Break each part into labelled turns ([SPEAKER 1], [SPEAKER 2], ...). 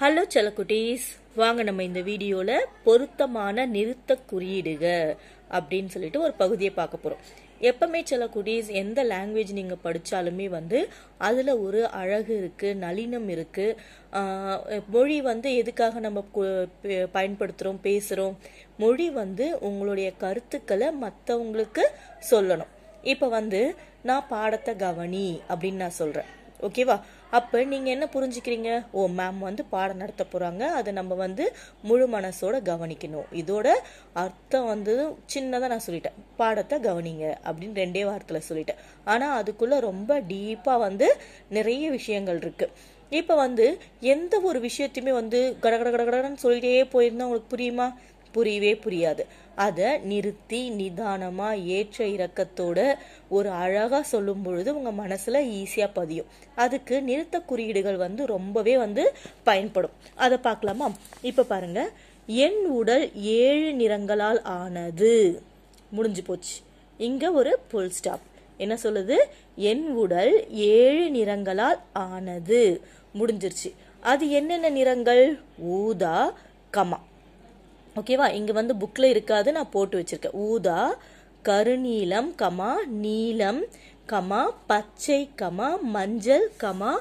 [SPEAKER 1] hello செல்லக்குட்டீஸ் வாங்க நம்ம இந்த வீடியோவில் பொருத்தமான நிறுத்த குறியீடுக அப்படின்னு சொல்லிட்டு ஒரு பகுதியை பார்க்க போகிறோம் எப்பவுமே செல்லக்குட்டீஸ் எந்த லாங்குவேஜ் நீங்கள் படித்தாலுமே வந்து அதில் ஒரு அழகு இருக்குது நளினம் இருக்குது மொழி வந்து எதுக்காக நம்ம பயன்படுத்துகிறோம் பேசுகிறோம் மொழி வந்து உங்களுடைய கருத்துக்களை மற்றவங்களுக்கு சொல்லணும் இப்போ வந்து நான் பாடத்தை கவனி அப்படின்னு நான் சொல்கிறேன் ஓகேவா அப்போ நீங்கள் என்ன புரிஞ்சுக்கிறீங்க ஓ மேம் வந்து பாடம் நடத்த போகிறாங்க அதை நம்ம வந்து முழு மனசோட கவனிக்கணும் இதோட அர்த்தம் வந்து சின்னதாக நான் சொல்லிட்டேன் பாடத்தை கவனிங்க அப்படின்னு ரெண்டே வாரத்தில் சொல்லிட்டேன் ஆனால் அதுக்குள்ளே ரொம்ப டீப்பாக வந்து நிறைய விஷயங்கள் இருக்குது இப்போ வந்து எந்த ஒரு விஷயத்தையுமே வந்து கட கட கடகடன்னு சொல்லிட்டே போயிருந்தா உங்களுக்கு புரியுமா புரியவே புரியாது அதை நிறுத்தி நிதானமாக ஏற்ற இறக்கத்தோட ஒரு அழகாக சொல்லும் பொழுது உங்கள் மனசில் ஈஸியாக பதியும் அதுக்கு நிறுத்த குறியீடுகள் வந்து ரொம்பவே வந்து பயன்படும் அதை பார்க்கலாமா இப்போ பாருங்கள் என் உடல் ஏழு நிறங்களால் ஆனது முடிஞ்சு போச்சு இங்கே ஒரு புல் ஸ்டாப் என்ன சொல்லுது என் உடல் ஏழு நிறங்களால் ஆனது முடிஞ்சிருச்சு அது என்னென்ன நிறங்கள் ஊதா கமா ஓகேவா இங்கே வந்து புக்கில் இருக்காது நான் போட்டு வச்சுருக்கேன் ஊதா கருநீலம் கமா நீலம் கமா பச்சை கமா மஞ்சள் கமா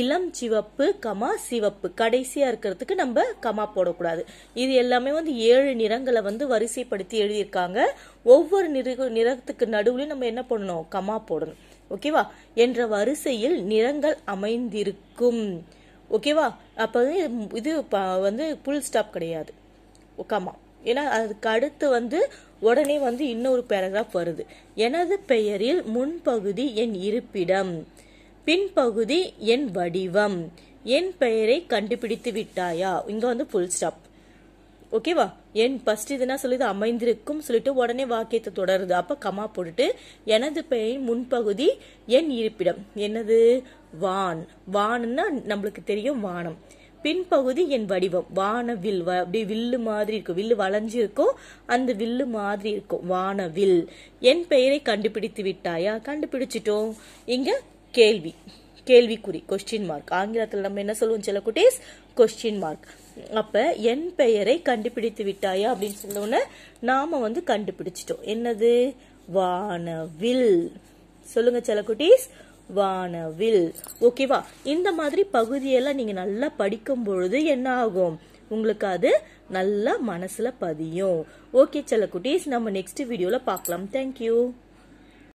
[SPEAKER 1] இளம் சிவப்பு கமா சிவப்பு கடைசியாக இருக்கிறதுக்கு நம்ம கமா போடக்கூடாது இது எல்லாமே வந்து ஏழு நிறங்களை வந்து வரிசைப்படுத்தி எழுதியிருக்காங்க ஒவ்வொரு நிற நிறத்துக்கு நடுவுலையும் நம்ம என்ன பண்ணணும் கமா போடணும் ஓகேவா என்ற வரிசையில் நிறங்கள் அமைந்திருக்கும் ஓகேவா அப்போ இது வந்து புல் ஸ்டாப் கிடையாது கமா ஏன்னா அதுக்கு அடுத்து வந்து உடனே வந்து இன்னொரு பேராகிராஃப் வருது எனது பெயரில் முன்பகுதி என் இருப்பிடம் பின்பகுதி என் வடிவம் என் பெயரை கண்டுபிடித்து விட்டாயா இங்கே வந்து ஃபுல் ஸ்டாப் ஓகேவா என் ஃபர்ஸ்ட் இதுனா சொல்லுது அமைந்திருக்கும் சொல்லிட்டு உடனே வாக்கியத்தை தொடருது அப்போ கமா போட்டுட்டு எனது பெயரின் முன்பகுதி என் இருப்பிடம் என்னது வான் வான்னா நம்மளுக்கு தெரியும் வானம் பின்பகுதி என் வடிவம் வானவில் அப்படியே வில்லு மாதிரி இருக்கும் வில்லு வளைஞ்சு இருக்கும் அந்த வில்லு மாதிரி இருக்கும் வானவில் என் பெயரை கண்டுபிடித்து விட்டாயா கண்டுபிடிச்சிட்டோம் இங்க கேள்வி கேள்விக்குறி கொஸ்டின் மார்க் ஆங்கிலத்தில் நம்ம என்ன சொல்லுவோம் சில குட்டீஸ் கொஸ்டின் மார்க் அப்போ என் பெயரை கண்டுபிடித்து விட்டாயா அப்படின்னு சொன்னோன்னே நாம் வந்து கண்டுபிடிச்சிட்டோம் என்னது வானவில் சொல்லுங்க சில குட்டீஸ் வானவில் ஓகேவா இந்த மாதிரி பகுதியெல்லாம் நீங்கள் நல்லா படிக்கும் பொழுது என்ன ஆகும் உங்களுக்கு அது நல்லா மனசில் பதியும் ஓகே செல்ல குட்டீஸ் நம்ம நெக்ஸ்ட் வீடியோவில் பார்க்கலாம் தேங்க்யூ